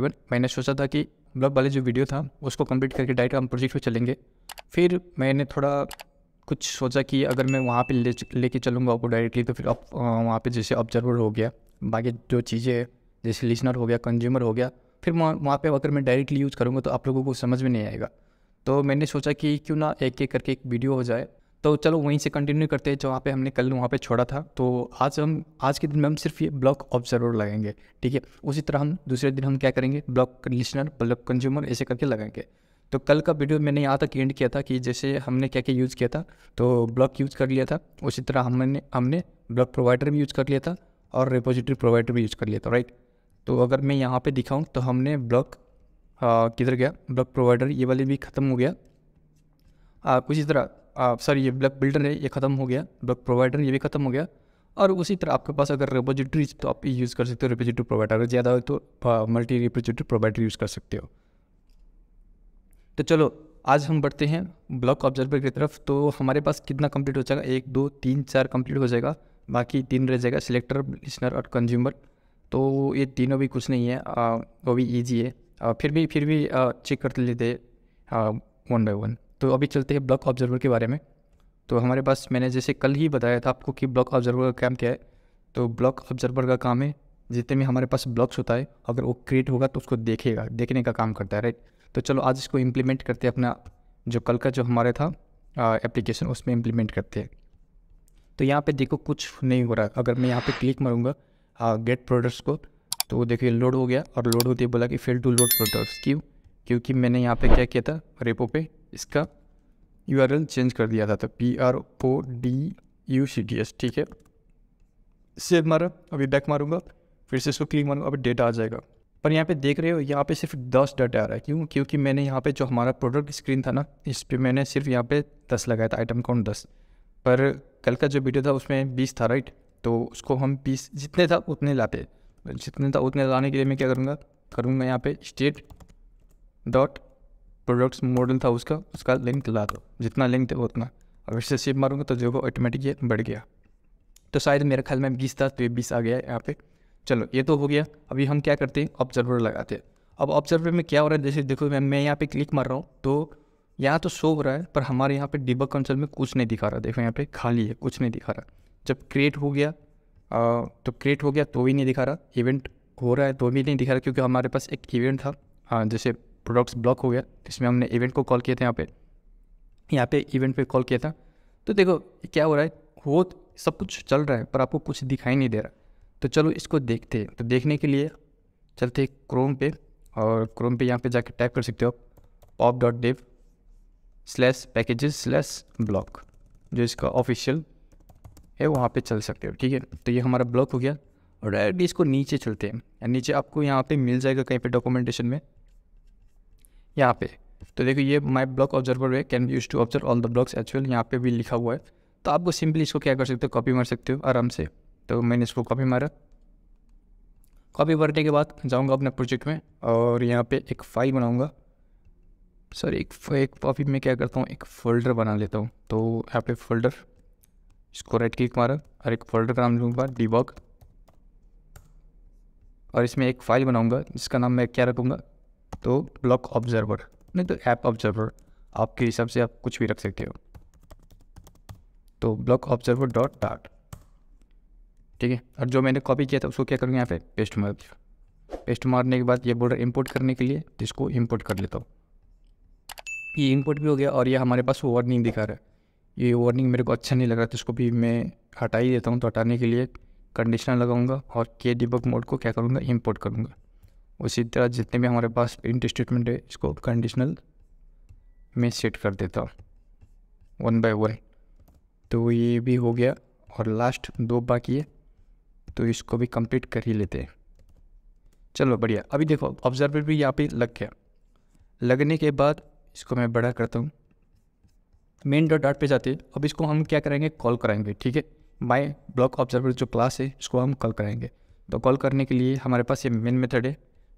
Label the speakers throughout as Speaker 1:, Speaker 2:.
Speaker 1: मैंने सोचा था कि ब्लॉग मतलब वाले जो वीडियो था उसको कंप्लीट करके डायरेक्ट हम प्रोजेक्ट पे चलेंगे फिर मैंने थोड़ा कुछ सोचा कि अगर मैं वहाँ पे ले लेके चलूँगा आपको डायरेक्टली तो फिर आप वहाँ पे जैसे ऑब्जर्वर हो गया बाकी जो चीज़ें जैसे लिसनर हो गया कंज्यूमर हो गया फिर वहाँ वहाँ पर अगर मैं डायरेक्टली यूज़ करूँगा तो आप लोगों को समझ में नहीं आएगा तो मैंने सोचा कि क्यों ना एक एक करके एक वीडियो हो जाए तो चलो वहीं से कंटिन्यू करते हैं जहाँ पे हमने कल वहाँ पे छोड़ा था तो आज हम आज के दिन में हम सिर्फ ये ब्लॉक ऑब्जर्वर लगाएंगे ठीक है उसी तरह हम दूसरे दिन हम क्या करेंगे ब्लॉक कंडीशनर ब्लॉक कंज्यूमर ऐसे करके लगाएंगे तो कल का वीडियो मैंने यहाँ तक एंड किया था कि जैसे हमने क्या क्या यूज़ किया था तो ब्लॉक यूज़ कर लिया था उसी तरह हमने हमने ब्लॉक प्रोवाइडर भी यूज़ कर लिया था और रिपोजिटरी प्रोवाइडर भी यूज़ कर लिया था राइट तो अगर मैं यहाँ पर दिखाऊँ तो हमने ब्लॉक किधर गया ब्लॉक प्रोवाइडर ये वाले भी ख़त्म हो गया कुछ उसी तरह सॉरी ये ब्लॉक बिल्डर है ये ख़त्म हो गया ब्लॉक प्रोवाइडर ये भी ख़त्म हो गया और उसी तरह आपके पास अगर रिपोजिटरीज तो आप यूज़ कर सकते हो रिपोजिटरी प्रोवाइडर अगर ज़्यादा हो तो मल्टी रिपोजिटरी प्रोवाइडर यूज़ कर सकते हो तो चलो आज हम बढ़ते हैं ब्लॉक ऑब्जर्वर की तरफ तो हमारे पास कितना कंप्लीट हो जाएगा एक दो तीन चार कंप्लीट हो जाएगा बाकी तीन रह जाएगा सिलेक्टर लिसनर और कंज्यूमर तो ये तीनों भी कुछ नहीं है वो भी ईजी है फिर भी फिर भी चेक कर लेते वन बाय वन तो अभी चलते हैं ब्लॉक ऑब्जर्वर के बारे में तो हमारे पास मैंने जैसे कल ही बताया था आपको कि ब्लॉक ऑब्जर्वर का काम क्या है तो ब्लॉक ऑब्जर्वर का काम है जितने भी हमारे पास ब्लॉक्स होता है अगर वो क्रिएट होगा तो उसको देखेगा देखने का काम करता है राइट तो चलो आज इसको इम्प्लीमेंट करते हैं अपना जो कल का जो हमारा था एप्लीकेशन उसमें इम्प्लीमेंट करते हैं तो यहाँ पे देखो कुछ नहीं हो रहा अगर मैं यहाँ पे क्लिक मारूँगा गेट प्रोडक्ट्स को तो वो देखिए लोड हो गया और लोड होते बोला कि फेल टू लोड प्रोडक्ट्स क्यों क्योंकि मैंने यहाँ पे क्या किया था रेपो पे इसका यू चेंज कर दिया था तो P R O D U C D S ठीक है सेव मारा अभी बैक मारूंगा फिर से इसको क्लिक मारूंगा अभी डेटा आ जाएगा पर यहाँ पे देख रहे हो यहाँ पे सिर्फ दस डाटा आ रहा है क्यों क्योंकि मैंने यहाँ पे जो हमारा प्रोडक्ट स्क्रीन था ना इस पर मैंने सिर्फ यहाँ पे दस लगाया था आइटम काउंट दस पर कल का जो वीडियो था उसमें बीस था राइट तो उसको हम बीस जितने था उतने लाते जितने था उतने लाने के लिए मैं क्या करूँगा करूँगा यहाँ पे स्टेट डॉट प्रोडक्ट्स मॉडल था उसका उसका लिंक ला दो जितना लिंक है उतना अगर इससे सेव मारूंगा तो जो वो ऑटोमेटिक ये बढ़ गया तो शायद मेरे ख्याल में बीस था तो ये बीस आ गया यहाँ पे चलो ये तो हो गया अभी हम क्या करते हैं ऑब्जर्वर लगाते हैं अब ऑब्जर्वर में क्या हो रहा है जैसे देखो मैं मैं यहाँ पे क्लिक मार रहा हूँ तो यहाँ तो शो हो रहा है पर हमारे यहाँ पे डिबक कंसल में कुछ नहीं दिखा रहा देखो यहाँ पे खाली है कुछ नहीं दिखा रहा जब क्रिएट हो गया आ, तो क्रिएट हो गया तो भी नहीं दिखा रहा इवेंट हो रहा है तो भी नहीं दिखा रहा क्योंकि हमारे पास एक इवेंट था हाँ जैसे प्रोडक्ट्स ब्लॉक हो गया इसमें हमने इवेंट को कॉल किया था यहाँ पे यहाँ पे इवेंट पे कॉल किया था तो देखो क्या हो रहा है वो तो सब कुछ चल रहा है पर आपको कुछ दिखाई नहीं दे रहा तो चलो इसको देखते हैं तो देखने के लिए चलते हैं क्रोम पे और क्रोम पे यहाँ पे जाके टाइप कर सकते हो pub dot dev slash packages slash bloc जो इसका ऑफिशियल है वहाँ पे चल सकते हो ठीक है तो ये हमारा ब्लॉक हो गया और डायरेक्टली इसको नीचे चलते हैं नीचे आपको यहाँ पे मिल जाएगा कहीं पे डॉक्यूमेंटेशन में यहाँ पे तो देखो ये my bloc observer we can use to observe all the blocs actual यहाँ पे भी लिखा हुआ है तो आपको सिंपली इसको क्या कर सकते हो कॉपी मार सकते हो आराम से तो मैंने इसको कॉपी मारा कॉपी मरने के बाद जाऊँगा अपने प्रोजेक्ट में और यहाँ पे एक फाइल बनाऊँगा सर एक एक कॉपी में क्या करता हूँ एक फोल्डर बना लेता हूँ तो यहाँ पे फोल्डर इसको राइट क्लिक मारा और एक फोल्डर का नाम लूँगा डिबॉग और इसमें एक फ़ाइल बनाऊँगा जिसका नाम मैं क्या रखूँगा तो ब्लॉक ऑब्जर्वर नहीं तो ऐप ऑब्जर्वर आपके हिसाब से आप कुछ भी रख सकते हो तो ब्लॉक ऑब्जर्वर डॉट डाट ठीक है और जो मैंने कॉपी किया था उसको क्या करूँगा यहाँ पे पेस्ट मार पेस्ट मारने के बाद ये बोर्डर इंपोर्ट इम्पोर्ट करने के लिए तो इसको इम्पोर्ट कर लेता हूँ ये इम्पोर्ट भी हो गया और ये हमारे पास वार्निंग दिखा रहा है ये वार्निंग मेरे को अच्छा नहीं लग रहा तो इसको भी मैं हटा ही देता हूँ तो हटाने के लिए कंडीशनर लगाऊंगा और के डिबक मोड को क्या करूँगा इम्पोर्ट करूँगा उसी तरह जितने भी हमारे पास प्रिंट स्टेटमेंट है इसको कंडीशनल में सेट कर देता हूँ वन बाय वन तो ये भी हो गया और लास्ट दो बाकी है तो इसको भी कंप्लीट कर ही लेते हैं चलो बढ़िया अभी देखो ऑब्जर्वर भी यहाँ पे लग गया लगने के बाद इसको मैं बड़ा करता हूँ मेन डॉट डॉट पे जाते हैं अब इसको हम क्या करेंगे कॉल कराएंगे ठीक है माय ब्लॉक ऑब्जर्वर जो क्लास है इसको हम कॉल कराएंगे तो कॉल करने के लिए हमारे पास ये मेन मेथड है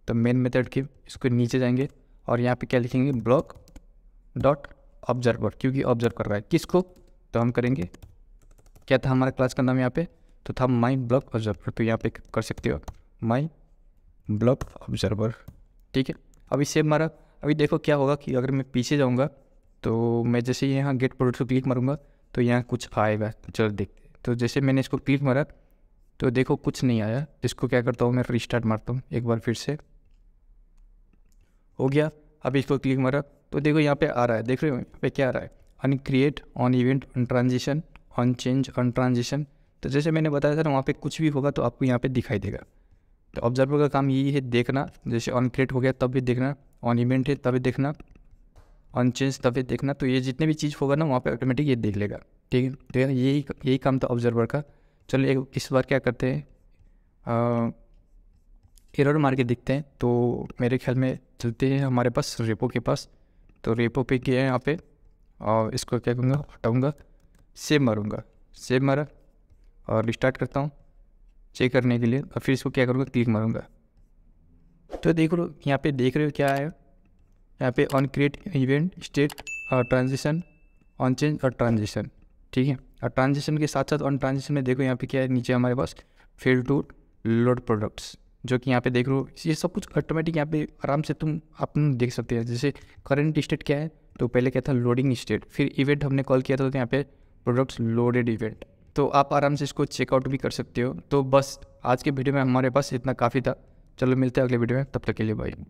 Speaker 1: तो मेन मेथड के इसको नीचे जाएंगे और यहाँ पे क्या लिखेंगे ब्लॉक डॉट ऑब्जर्वर क्योंकि ऑब्जर्व कर रहा है किसको तो हम करेंगे क्या था हमारा क्लास का नाम यहाँ पे तो था माई ब्लॉक ऑब्जर्वर तो यहाँ पे कर सकते हो माई ब्लॉक ऑब्जर्वर ठीक है अभी सेव मारा अभी देखो क्या होगा कि अगर मैं पीछे जाऊँगा तो मैं जैसे यहाँ गेट प्रोडक्ट को क्लिक मारूँगा तो यहाँ कुछ आएगा चलो देखते तो जैसे मैंने इसको क्लिक मारा तो देखो कुछ नहीं आया इसको क्या करता हूँ मैं रिस्टार्ट मारता हूँ एक बार फिर से हो गया अब इसको क्लिक मारा तो देखो यहाँ पे आ रहा है देख रहे हो यहाँ पे क्या आ रहा है on create on event on transition on change on transition तो जैसे मैंने बताया था ना वहाँ पे कुछ भी होगा तो आपको यहाँ पे दिखाई देगा तो ऑब्जर्वर का काम यही है देखना जैसे ऑन क्रिएट हो गया तब भी देखना ऑन इवेंट है भी देखना ऑन चेंज तभी देखना तो ये जितने भी चीज़ होगा ना वहाँ पर ऑटोमेटिक ये देख लेगा ठीक है तो यही यही काम था ऑब्जर्वर का चलो एक इस बार क्या करते हैं एरर मार के दिखते हैं तो मेरे ख्याल में चलते हैं हमारे पास रेपो के पास तो रेपो पे किया है यहाँ पे और इसको क्या करूँगा हटाऊँगा सेव मारूँगा सेव मारा और रिस्टार्ट करता हूँ चेक करने के लिए और फिर इसको क्या करूँगा क्लिक मारूँगा तो देख लो यहाँ पे देख रहे हो क्या है यहाँ पे ऑन क्रिएट इवेंट स्टेट और ट्रांजिशन ऑन चेंज और ट्रांजिशन ठीक है और ट्रांजिशन के साथ साथ ऑन ट्रांजिशन में देखो यहाँ पे क्या है नीचे हमारे पास फेल टू लोड प्रोडक्ट्स जो कि यहाँ पे देख रहे हो ये सब कुछ ऑटोमेटिक यहाँ पे आराम से तुम अपन देख सकते हैं जैसे करंट स्टेट क्या है तो पहले क्या था लोडिंग स्टेट फिर इवेंट हमने कॉल किया था तो यहाँ पे प्रोडक्ट्स लोडेड इवेंट तो आप आराम से इसको चेकआउट भी कर सकते हो तो बस आज के वीडियो में हमारे पास इतना काफ़ी था चलो मिलते हैं अगले वीडियो में तब तक के लिए बाई